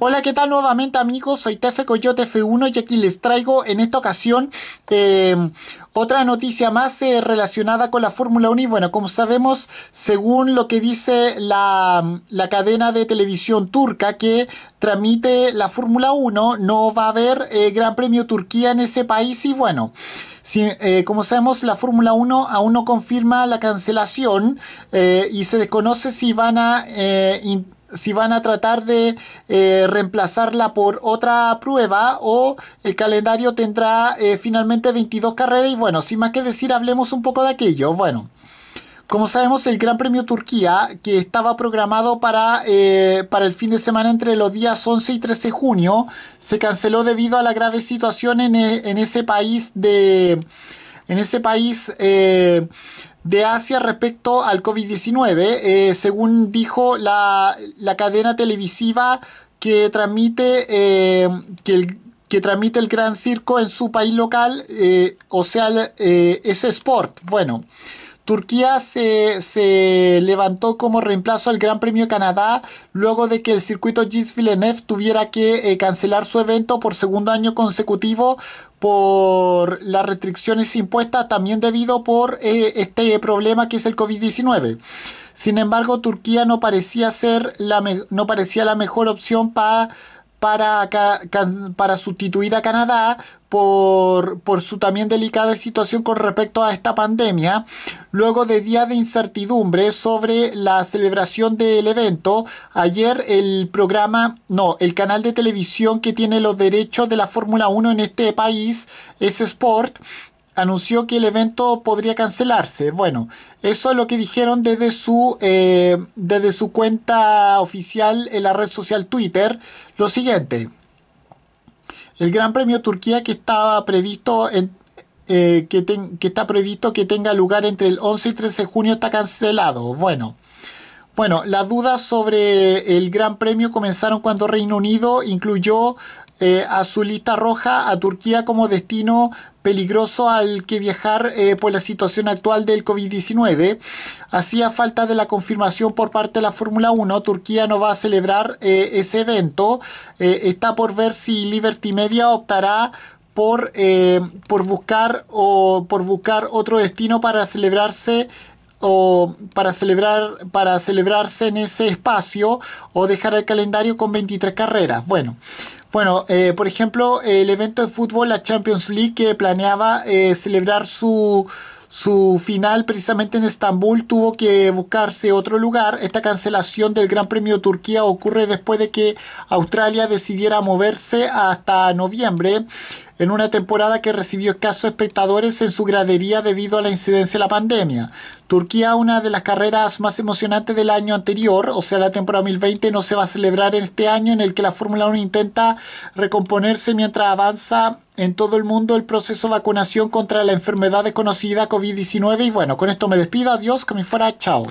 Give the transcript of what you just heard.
Hola, ¿qué tal nuevamente amigos? Soy Tefe Coyote F1 y aquí les traigo en esta ocasión em, otra noticia más eh, relacionada con la Fórmula 1 y bueno, como sabemos, según lo que dice la, cadena de televisión turca que tramite la Fórmula 1, no va a haber eh, Gran Premio Turquía en ese país y bueno... Eh, como sabemos, la Fórmula 1 aún no confirma la cancelación y se desconoce si van a si van a tratar de eh, reemplazarla por otra prueba o el calendario tendrá eh, finalmente 22 carreras y bueno, sin más que decir, hablemos un poco de aquello. Bueno, como sabemos, el Gran Premio Turquía, que estaba programado para, eh, para el fin de semana entre los días 11 y 13 de junio, se canceló debido a la grave situación en ese país de en ese país eh, de Asia respecto al COVID-19, eh, según dijo la, cadena televisiva que transmite eh, que el que transmite el Gran Circo en su país local, o sea, ese Sport. Bueno, Turquía se, levantó como reemplazo al Gran Premio Canadá luego de que el circuito Gilles Villeneuve tuviera que cancelar su evento por segundo año consecutivo por las restricciones impuestas, también debido por eh, este problema que es el COVID-19. Sin embargo, Turquía no parecía ser la, no parecía la mejor opción para para, para sustituir a Canadá por, por, su también delicada situación con respecto a esta pandemia, luego de días de incertidumbre sobre la celebración del evento, ayer el programa, no, el canal de televisión que tiene los derechos de la Fórmula 1 en este país, es Sport, anunció que el evento podría cancelarse. Bueno, eso es lo que dijeron desde su, eh, desde su cuenta oficial en la red social Twitter. Lo siguiente, el Gran Premio Turquía que estaba previsto eh, que, que está previsto que tenga lugar entre el 11 y 13 de junio está cancelado. Bueno, bueno, las dudas sobre el Gran Premio comenzaron cuando Reino Unido incluyó eh, a su lista roja a Turquía como destino peligroso al que viajar eh, por la situación actual del COVID-19. Hacía falta de la confirmación por parte de la Fórmula 1. Turquía no va a celebrar eh, ese evento. está por ver si Liberty Media optará por, por, buscar, o, por buscar otro destino para celebrarse o para celebrar, para celebrarse en ese espacio o dejar el calendario con 23 carreras. Bueno, bueno, eh, por ejemplo, el evento de fútbol, la Champions League, que planeaba eh, celebrar su, su final precisamente en Estambul, tuvo que buscarse otro lugar. Esta cancelación del Gran Premio Turquía ocurre después de que Australia decidiera moverse hasta noviembre en una temporada que recibió escasos espectadores en su gradería debido a la incidencia de la pandemia. Turquía, una de las carreras más emocionantes del año anterior, o sea la temporada 2020, no se va a celebrar en este año en el que la Fórmula 1 intenta recomponerse mientras avanza en todo el mundo el proceso de vacunación contra la enfermedad desconocida COVID-19. Y bueno, con esto me despido, adiós, que me fuera, chao.